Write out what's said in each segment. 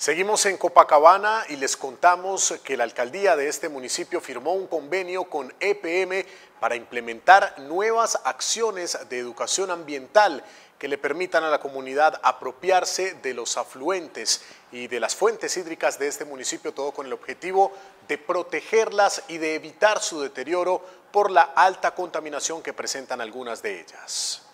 Seguimos en Copacabana y les contamos que la alcaldía de este municipio firmó un convenio con EPM para implementar nuevas acciones de educación ambiental que le permitan a la comunidad apropiarse de los afluentes y de las fuentes hídricas de este municipio, todo con el objetivo de protegerlas y de evitar su deterioro por la alta contaminación que presentan algunas de ellas.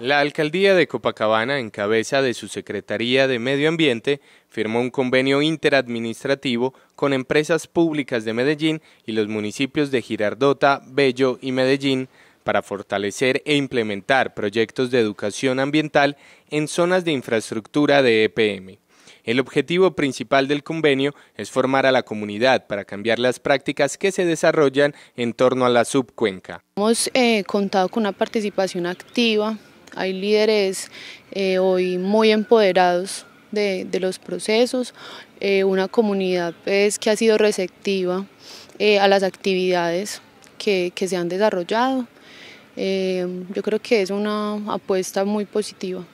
La alcaldía de Copacabana, en cabeza de su Secretaría de Medio Ambiente, firmó un convenio interadministrativo con empresas públicas de Medellín y los municipios de Girardota, Bello y Medellín para fortalecer e implementar proyectos de educación ambiental en zonas de infraestructura de EPM. El objetivo principal del convenio es formar a la comunidad para cambiar las prácticas que se desarrollan en torno a la subcuenca. Hemos eh, contado con una participación activa hay líderes eh, hoy muy empoderados de, los procesos, eh, una comunidad pues, que ha sido receptiva eh, a las actividades que se han desarrollado. yo creo que es una apuesta muy positiva.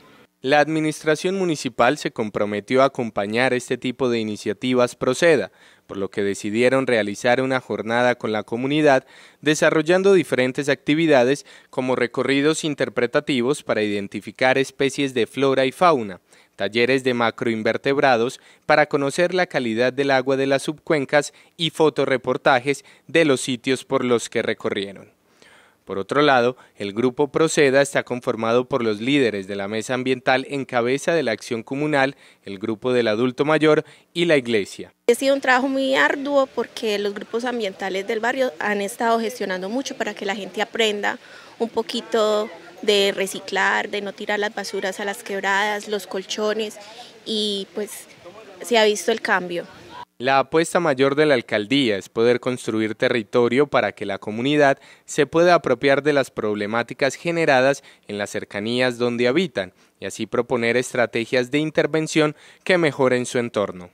La Administración Municipal se comprometió a acompañar este tipo de iniciativas Proceda, por lo que decidieron realizar una jornada con la comunidad desarrollando diferentes actividades como recorridos interpretativos para identificar especies de flora y fauna, talleres de macroinvertebrados para conocer la calidad del agua de las subcuencas y fotoreportajes de los sitios por los que recorrieron. Por otro lado, el grupo Proceda está conformado por los líderes de la mesa ambiental en cabeza de la acción comunal, el grupo del adulto mayor y la iglesia. Ha sido un trabajo muy arduo porque los grupos ambientales del barrio han estado gestionando mucho para que la gente aprenda un poquito de reciclar, de no tirar las basuras a las quebradas, los colchones y pues se ha visto el cambio. La apuesta mayor de la alcaldía es poder construir territorio para que la comunidad se pueda apropiar de las problemáticas generadas en las cercanías donde habitan y así proponer estrategias de intervención que mejoren su entorno.